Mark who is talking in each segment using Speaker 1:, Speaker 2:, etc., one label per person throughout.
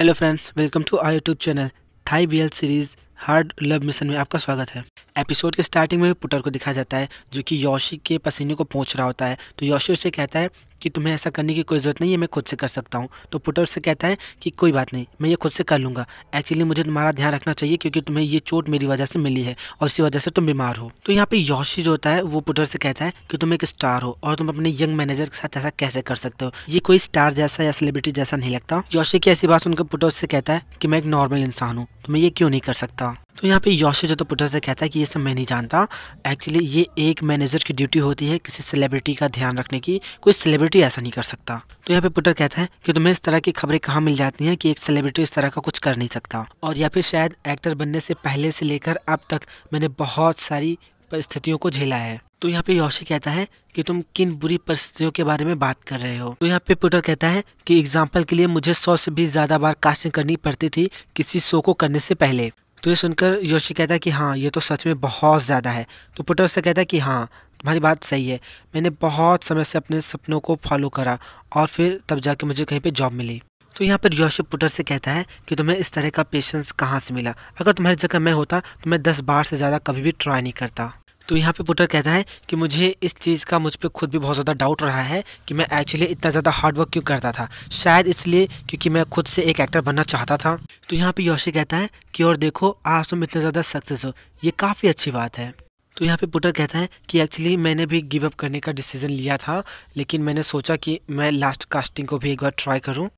Speaker 1: hello friends welcome to our YouTube channel Thai B series hard love mission में आपका स्वागत है episode के स्टार्टिंग में पुटर को दिखाया जाता है जो कि योशी के पसीने को पहुंच रहा होता है तो योशी उसे कहता है कि तुम्हें ऐसा करने की कोई ज़रूरत नहीं है मैं खुद से कर सकता हूँ तो पुटर से कहता है कि कोई बात नहीं मैं ये खुद से कर लूँगा एक्चुअली मुझे तुम्हारा ध्यान रखना चाहिए क्योंकि तुम्हें ये चोट मेरी वजह से मिली है और इसी वजह से तुम बीमार हो तो यहाँ पे योशी जो होता है वो पुटर से कहता है कि तुम एक स्टार हो और तुम अपने यंग मैनेजर के साथ ऐसा कैसे कर सकते हो ये कोई स्टार जैसा या सेलिब्रिटी जैसा नहीं लगता योशी की ऐसी बात सुनकर पुटर से कहता है कि मैं एक नॉर्मल इंसान हूँ तो मैं ये क्यों नहीं कर सकता तो यहाँ पे योशी जो तो पुटर से कहता है कि ये सब मैं नहीं जानता एक्चुअली ये एक मैनेजर की ड्यूटी होती है किसी सेलिब्रिटी का ध्यान रखने की कोई सेलिब्रिटी सेलिब्रिटी ऐसा नहीं कर सकता तो यहाँ पे पुटर कहता है कि तुम्हें इस तरह की खबरें कहाँ मिल जाती हैं कि एक सेलिब्रिटी इस तरह का कुछ कर नहीं सकता और या फिर शायद एक्टर बनने से पहले से लेकर अब तक मैंने बहुत सारी परिस्थितियों को झेला है तो यहाँ पे योशी कहता है कि तुम किन बुरी परिस्थितियों के बारे में बात कर रहे हो तो यहाँ पे पुटर कहता है कि एग्जाम्पल के लिए मुझे सौ से भी ज्यादा बार कास्टिंग करनी पड़ती थी किसी शो को करने से पहले तो ये सुनकर योशी कहता है कि हाँ ये तो सच में बहुत ज़्यादा है तो पुटर उससे कहता है कि हाँ तुम्हारी बात सही है मैंने बहुत समय से अपने सपनों को फॉलो करा और फिर तब जाके मुझे कहीं पे जॉब मिली तो यहाँ पर योशिप पुटर से कहता है कि तुम्हें इस तरह का पेशेंस कहाँ से मिला अगर तुम्हारी जगह मैं होता तो मैं दस बार से ज़्यादा कभी भी ट्राई नहीं करता तो यहाँ पे पुटर कहता है कि मुझे इस चीज़ का मुझ पर खुद भी बहुत ज़्यादा डाउट रहा है कि मैं एक्चुअली इतना ज़्यादा हार्डवर्क क्यों करता था शायद इसलिए क्योंकि मैं खुद से एक एक्टर बनना चाहता था तो यहाँ पे योशी कहता है कि और देखो आज तुम इतने ज़्यादा सक्सेस हो ये काफ़ी अच्छी बात है तो यहाँ पे पुटर कहता है कि एक्चुअली मैंने भी गिव अप करने का डिसीज़न लिया था लेकिन मैंने सोचा कि मैं लास्ट कास्टिंग को भी एक बार ट्राई करूँ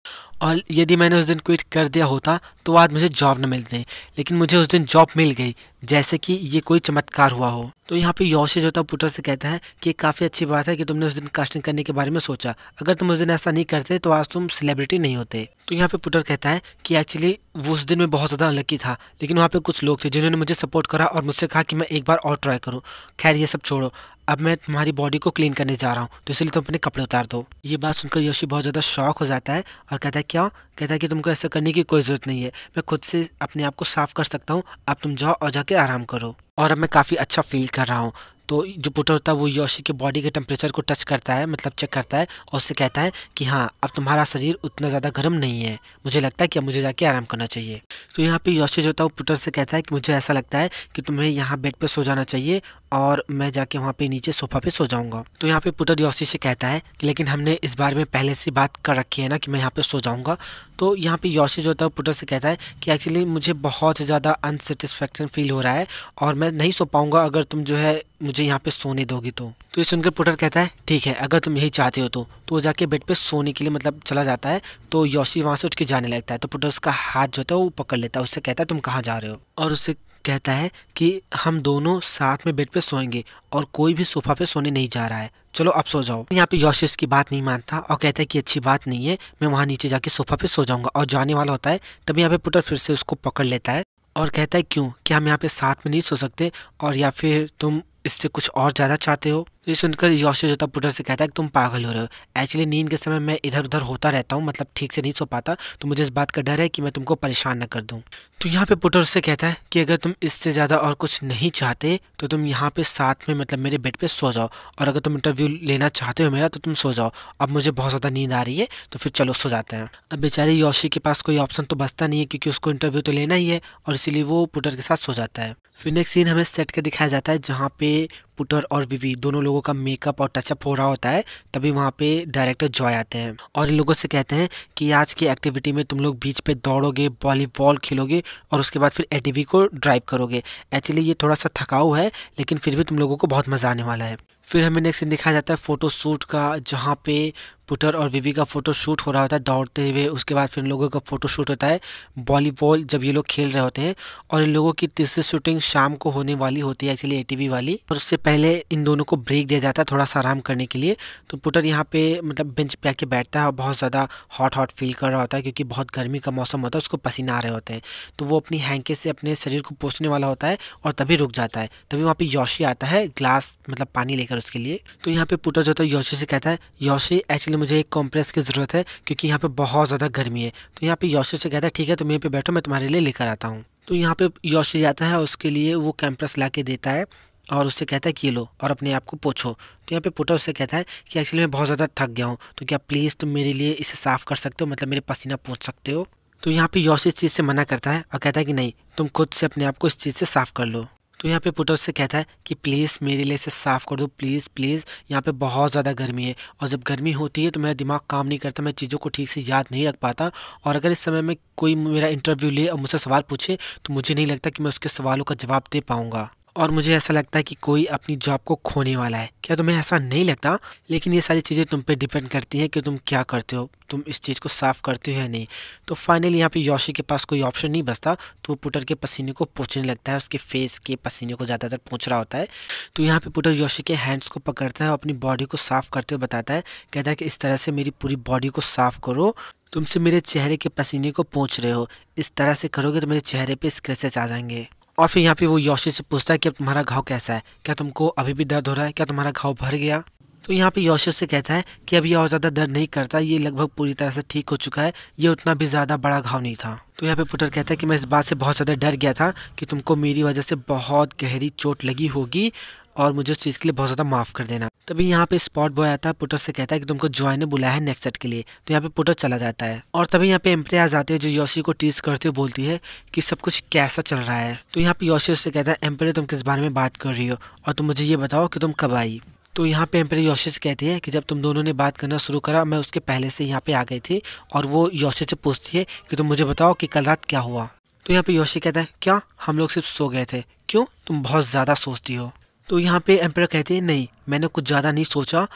Speaker 1: और यदि मैंने उस दिन क्विट कर दिया होता तो आज मुझे जॉब न मिलती लेकिन मुझे उस दिन जॉब मिल गई जैसे कि ये कोई चमत्कार हुआ हो तो यहाँ पे योशी था पुटर से कहता है कि काफ़ी अच्छी बात है कि तुमने उस दिन कास्टिंग करने के बारे में सोचा अगर तुम उस दिन ऐसा नहीं करते तो आज तुम सेलिब्रिटी नहीं होते तो यहाँ पे पुटर कहता है कि एक्चुअली वो उस दिन में बहुत ज़्यादा अनलक्की था लेकिन वहाँ पे कुछ लोग थे जिन्होंने मुझे सपोर्ट करा और मुझसे कहा कि मैं एक बार और ट्राई करूँ खैर ये सब छोड़ो अब मैं तुम्हारी बॉडी को क्लीन करने जा रहा हूँ तो इसलिए तुम अपने कपड़े उतार दो ये बात सुनकर योशी बहुत ज़्यादा शौक हो जाता है और कहता है क्या कहता है कि तुमको ऐसा करने की कोई ज़रूरत नहीं है मैं खुद से अपने आप को साफ़ कर सकता हूँ अब तुम जाओ और जाके आराम करो और अब मैं काफ़ी अच्छा फील कर रहा हूँ तो जो पुटर होता है वो योशी के बॉडी के टेम्परेचर को टच करता है मतलब चेक करता है और उससे कहता है कि हाँ अब तुम्हारा शरीर उतना ज़्यादा गर्म नहीं है मुझे लगता है कि अब मुझे जाके आराम करना चाहिए तो यहाँ पे योशी जो होता है वो पुटर से कहता है कि मुझे ऐसा लगता है कि तुम्हें यहाँ बेड पर सो जाना चाहिए और मैं जाके वहाँ पे नीचे सोफा पे सो जाऊँगा तो यहाँ पे पुटर योशी से कहता है कि लेकिन हमने इस बारे में पहले से बात कर रखी है ना कि मैं यहाँ पे सो जाऊँगा तो यहाँ पे योशी जो होता है पुटर से कहता है कि एक्चुअली मुझे बहुत ज़्यादा अनसेटिस्फेक्शन फील हो रहा है और मैं नहीं सो पाऊँगा अगर तुम जो है मुझे यहाँ पे सोने दोगी तो तो ये सुनकर पुटर कहता है ठीक है अगर तुम यही चाहते हो तो तो वो जाके बेड पे सोने के लिए मतलब चला जाता है तो योशी वहाँ से उठ के जाने लगता है तो पुटर उसका हाथ जो होता है वो पकड़ लेता है उससे कहता है तुम कहाँ जा रहे हो और उससे कहता है कि हम दोनों साथ में बेड पे सोएंगे और कोई भी सोफा पे सोने नहीं जा रहा है चलो अब सो जाओ यहाँ पे योशिस की बात नहीं मानता और कहता है कि अच्छी बात नहीं है मैं वहाँ नीचे जाके सोफा पे सो जाऊंगा और जाने वाला होता है तभी यहाँ पे पुटर फिर से उसको पकड़ लेता है और कहता है क्यों क्या हम यहाँ पे साथ में नहीं सो सकते और या फिर तुम इससे कुछ और ज़्यादा चाहते हो ये सुनकर था पुटर से कहता है कि तुम पागल हो रहे हो एक्चुअली नींद के समय मैं इधर उधर होता रहता हूँ मतलब ठीक से नहीं सो पाता तो मुझे इस बात का डर है कि मैं तुमको परेशान न कर दूँ तो यहाँ पे पुटर से कहता है कि अगर तुम इससे ज़्यादा और कुछ नहीं चाहते तो तुम यहाँ पे साथ में मतलब मेरे बेड पे सो जाओ और अगर तुम इंटरव्यू लेना चाहते हो मेरा तो तुम सो जाओ अब मुझे बहुत ज़्यादा नींद आ रही है तो फिर चलो सो जाते हैं अब बेचारे योशी के पास कोई ऑप्शन तो बचता नहीं है क्योंकि उसको इंटरव्यू तो लेना ही है और इसीलिए वो पुटर के साथ सो जाता है फिर नेक्स्ट सीन हमें सेट के दिखाया जाता है जहाँ पे राजपुटर और विवी दोनों लोगों का मेकअप और टचअप हो रहा होता है तभी वहाँ पे डायरेक्टर जॉय आते हैं और इन लोगों से कहते हैं कि आज की एक्टिविटी में तुम लोग बीच पे दौड़ोगे वॉलीबॉल खेलोगे और उसके बाद फिर ए को ड्राइव करोगे एक्चुअली ये थोड़ा सा थकाऊ है लेकिन फिर भी तुम लोगों को बहुत मज़ा आने वाला है फिर हमें नेक्स्ट दिखाया जाता है फ़ोटो शूट का जहाँ पे पुटर और विवी का फ़ोटो शूट हो रहा होता है दौड़ते हुए उसके बाद फिर इन लोगों का फ़ोटो शूट होता है वॉलीबॉल जब ये लोग खेल रहे होते हैं और इन लोगों की तीसरी शूटिंग शाम को होने वाली होती है एक्चुअली ए वाली और उससे पहले इन दोनों को ब्रेक दिया जाता है थोड़ा सा आराम करने के लिए तो पुटर यहाँ पे मतलब बेंच पे आके बैठता है और बहुत ज़्यादा हॉट हॉट फील कर रहा होता है क्योंकि बहुत गर्मी का मौसम होता है उसको पसीना आ रहे होते हैं तो वो अपनी हैंके से अपने शरीर को पोसने वाला होता है और तभी रुक जाता है तभी वहाँ पर योशी आता है ग्लास मतलब पानी लेकर डॉलर्स के लिए तो यहाँ पे पुटर जो होता है योशी से कहता है योशी एक्चुअली मुझे एक कॉम्प्रेस की ज़रूरत है क्योंकि यहाँ पे बहुत ज़्यादा गर्मी है तो यहाँ पे योशी से कहता है ठीक है तुम यहाँ पे बैठो मैं तुम्हारे लिए लेकर आता हूँ तो यहाँ पे योशी जाता है उसके लिए वो कैंप्रेस ला के देता है और उससे कहता है कि लो और अपने आप को पोछो तो यहाँ पे पुटा उससे कहता है कि एक्चुअली मैं बहुत ज़्यादा थक गया हूँ तो क्या प्लीज़ तुम मेरे लिए इसे साफ़ कर सकते हो मतलब मेरे पसीना पोछ सकते हो तो यहाँ पे यौश इस चीज़ से मना करता है और कहता है कि नहीं तुम खुद से अपने आप को इस चीज़ से साफ़ कर लो तो यहाँ पे पुटर से कहता है कि प्लीज़ मेरे लिए इसे साफ़ कर दो प्लीज़ प्लीज़ यहाँ पे बहुत ज़्यादा गर्मी है और जब गर्मी होती है तो मेरा दिमाग काम नहीं करता मैं चीज़ों को ठीक से याद नहीं रख पाता और अगर इस समय में कोई मेरा इंटरव्यू ले और मुझसे सवाल पूछे तो मुझे नहीं लगता कि मैं उसके सवालों का जवाब दे पाऊँगा और मुझे ऐसा लगता है कि कोई अपनी जॉब को खोने वाला है क्या तुम्हें ऐसा नहीं लगता लेकिन ये सारी चीज़ें तुम पे डिपेंड करती हैं कि तुम क्या करते हो तुम इस चीज़ को साफ़ करते हो या नहीं तो फाइनली यहाँ पे योशी के पास कोई ऑप्शन नहीं बचता तो वो पुटर के पसीने को पोछने लगता है उसके फेस के पसीने को ज़्यादातर पोछ रहा होता है तो यहाँ पर पुटर योशी के हैंड्स को पकड़ता है और अपनी बॉडी को साफ़ करते हुए बताता है कहता है कि इस तरह से मेरी पूरी बॉडी को साफ़ करो तुमसे मेरे चेहरे के पसीने को पोंछ रहे हो इस तरह से करोगे तो मेरे चेहरे पे स्क्रेचेस आ जाएंगे और फिर यहाँ पे वो योशी से पूछता है कि तुम्हारा घाव कैसा है क्या तुमको अभी भी दर्द हो रहा है क्या तुम्हारा घाव भर गया तो यहाँ पे योशी से कहता है कि अब ये और ज़्यादा दर्द नहीं करता ये लगभग पूरी तरह से ठीक हो चुका है ये उतना भी ज़्यादा बड़ा घाव नहीं था तो यहाँ पे पुटर कहता है कि मैं इस बात से बहुत ज़्यादा डर गया था कि तुमको मेरी वजह से बहुत गहरी चोट लगी होगी और मुझे उस चीज़ के लिए बहुत ज़्यादा माफ़ कर देना तभी यहाँ पे स्पॉट बॉय आता है पुटर से कहता है कि तुमको जॉय ने बुलाया है नेक्स्ट सेट के लिए तो यहाँ पे पुटर चला जाता है और तभी यहाँ पे एम्प्रे आ जाते हैं जो योशी को टीज करते हुए बोलती है कि सब कुछ कैसा चल रहा है तो यहाँ पे योशी उससे कहता है एम्प्रे तुम किस बारे में बात कर रही हो और तुम मुझे ये बताओ कि तुम कब आई तो यहाँ पे एम्प्रे से कहती है कि जब तुम दोनों ने बात करना शुरू करा मैं उसके पहले से यहाँ पे आ गई थी और वो योशी से पूछती है कि तुम मुझे बताओ कि कल रात क्या हुआ तो यहाँ पे योशी कहता है क्या हम लोग सिर्फ सो गए थे क्यों तुम बहुत ज़्यादा सोचती हो तो यहाँ पे एम्पर कहते हैं नहीं मैंने कुछ ज़्यादा नहीं सोचा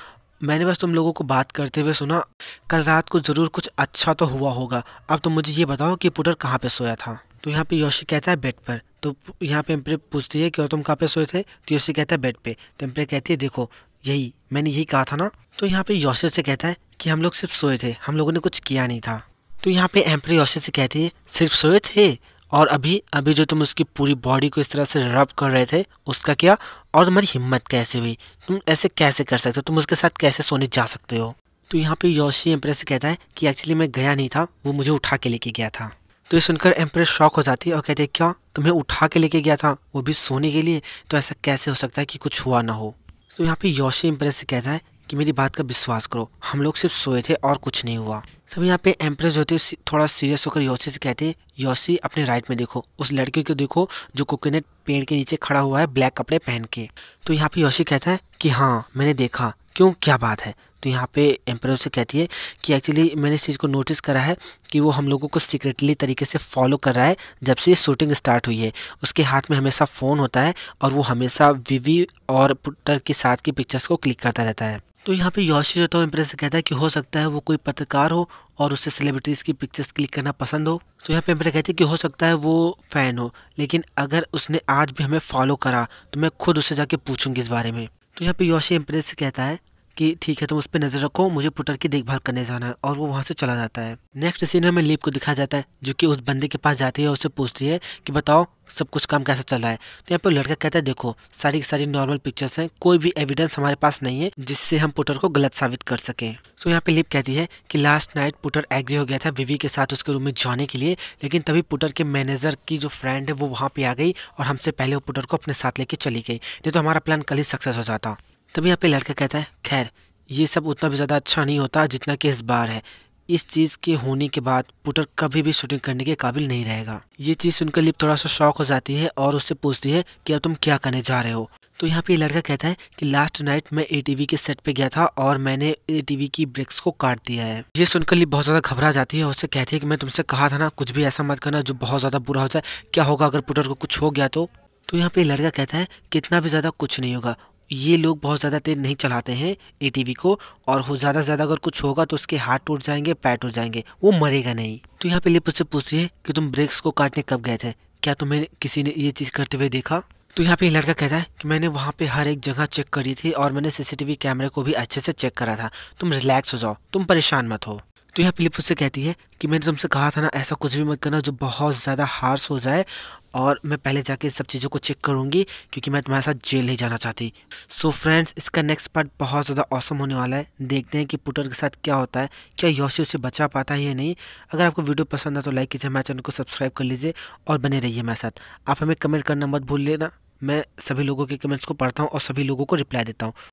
Speaker 1: मैंने बस तुम लोगों को बात करते हुए सुना कल रात को ज़रूर कुछ अच्छा तो हुआ होगा अब तुम मुझे ये बताओ कि पुटर कहाँ पे सोया था तो यहाँ पे योशी कहता है बेड पर तो यहाँ पे एम्प्रे पूछती है कि और तुम कहाँ पे सोए थे तो योशी कहता है बेड पे तो एम्प्रे कहती है देखो यही मैंने यही कहा था ना तो यहाँ पे योशी से कहता है कि हम लोग सिर्फ सोए थे हम लोगों ने कुछ किया नहीं था तो यहाँ पे एम्प्रे योशी से कहती है सिर्फ सोए थे और अभी अभी जो तुम उसकी पूरी बॉडी को इस तरह से रब कर रहे थे उसका क्या और तुम्हारी हिम्मत कैसे हुई तुम ऐसे कैसे कर सकते हो तुम उसके साथ कैसे सोने जा सकते हो तो यहाँ पे योशी एम्प्रेस कहता है कि एक्चुअली मैं गया नहीं था वो मुझे उठा के लेके गया था तो ये सुनकर एम्प्रेस शॉक हो जाती है और कहते हैं क्या तुम्हें उठा के लेके गया था वो भी सोने के लिए तो ऐसा कैसे हो सकता है कि कुछ हुआ ना हो तो यहाँ पे योशी एम्प्रेस से कहता है कि मेरी बात का विश्वास करो हम लोग सिर्फ सोए थे और कुछ नहीं हुआ सब यहाँ पे एम्प्रेस होते थोड़ा सीरियस होकर योशी से कहते योशी अपने राइट में देखो उस लड़के को देखो जो कोकोनट पेड़ के नीचे खड़ा हुआ है ब्लैक कपड़े पहन के तो यहाँ पे योशी कहता है कि हाँ मैंने देखा क्यों क्या बात है तो यहाँ पे एम्प्रेस से कहती है कि एक्चुअली मैंने इस चीज़ को नोटिस करा है कि वो हम लोगों को सीक्रेटली तरीके से फॉलो कर रहा है जब से ये शूटिंग स्टार्ट हुई है उसके हाथ में हमेशा फ़ोन होता है और वो हमेशा वीवी और पुटर के साथ की पिक्चर्स को क्लिक करता रहता है तो यहाँ पे योशी योशिजोतो इम्प्रेस कहता है कि हो सकता है वो कोई पत्रकार हो और उसे सेलिब्रिटीज़ की पिक्चर्स क्लिक करना पसंद हो तो यहाँ पे इम्प्रेस कहती है कि हो सकता है वो फ़ैन हो लेकिन अगर उसने आज भी हमें फॉलो करा तो मैं खुद उसे जाके पूछूंगी इस बारे में तो यहाँ पे योशी इम्प्रेस कहता है कि ठीक है तुम तो उस पर नज़र रखो मुझे पुटर की देखभाल करने जाना है और वो वहाँ से चला जाता है नेक्स्ट सीन में लीप को दिखाया जाता है जो कि उस बंदे के पास जाती है और उससे पूछती है कि बताओ सब कुछ काम कैसा चल रहा है तो यहाँ पर लड़का कहता है देखो सारी की सारी नॉर्मल पिक्चर्स हैं कोई भी एविडेंस हमारे पास नहीं है जिससे हम पुटर को गलत साबित कर सकें तो यहाँ पे लिप कहती है कि लास्ट नाइट पुटर एग्री हो गया था विवी के साथ उसके रूम में जाने के लिए लेकिन तभी पुटर के मैनेजर की जो फ्रेंड है वो वहाँ पे आ गई और हमसे पहले वो पुटर को अपने साथ लेके चली गई नहीं तो हमारा प्लान कल ही सक्सेस हो जाता तभी यहाँ पे लड़का कहता है खैर ये सब उतना भी ज़्यादा अच्छा नहीं होता जितना कि इस बार है इस चीज़ के होने के बाद पुटर कभी भी शूटिंग करने के काबिल नहीं रहेगा ये चीज़ सुनकर लिप थोड़ा सा शौक हो जाती है और उससे पूछती है कि अब तुम क्या करने जा रहे हो तो यहाँ पे लड़का कहता है कि लास्ट नाइट मैं ए के सेट पे गया था और मैंने ए की ब्रेक्स को काट दिया है ये सुनकर लिप बहुत ज़्यादा घबरा जाती है और उससे कहती है कि मैं तुमसे कहा था ना कुछ भी ऐसा मत करना जो बहुत ज़्यादा बुरा हो जाए क्या होगा अगर पुटर को कुछ हो गया तो तो यहाँ पे लड़का कहता है कितना भी ज़्यादा कुछ नहीं होगा ये लोग बहुत ज़्यादा तेज़ नहीं चलाते हैं ए को और हो ज़्यादा से ज़्यादा अगर कुछ होगा तो उसके हाथ टूट जाएंगे पैर टूट जाएंगे वो मरेगा नहीं तो यहाँ पे लिप उससे पूछती है कि तुम ब्रेक्स को काटने कब गए थे क्या तुम्हें किसी ने ये चीज़ करते हुए देखा तो यहाँ पे लड़का कहता है कि मैंने वहाँ पे हर एक जगह चेक करी थी और मैंने सीसीटीवी कैमरे को भी अच्छे से चेक करा था तुम रिलैक्स हो जाओ तुम परेशान मत हो तो यहाँ फिलिप उससे कहती है कि मैंने तुमसे कहा था ना ऐसा कुछ भी मत करना जो बहुत ज़्यादा हार्स हो जाए और मैं पहले जाके सब चीज़ों को चेक करूँगी क्योंकि मैं तुम्हारे साथ जेल नहीं जाना चाहती सो so फ्रेंड्स इसका नेक्स्ट पार्ट बहुत ज़्यादा औसम होने वाला है देखते हैं कि पुटर के साथ क्या होता है क्या योशी उसे बचा पाता है या नहीं अगर आपको वीडियो पसंद है तो लाइक कीजिए हमारे चैनल को सब्सक्राइब कर लीजिए और बने रहिए मेरे साथ आप हमें कमेंट करना मत भूल लेना मैं सभी लोगों के कमेंट्स को पढ़ता हूँ और सभी लोगों को रिप्लाई देता हूँ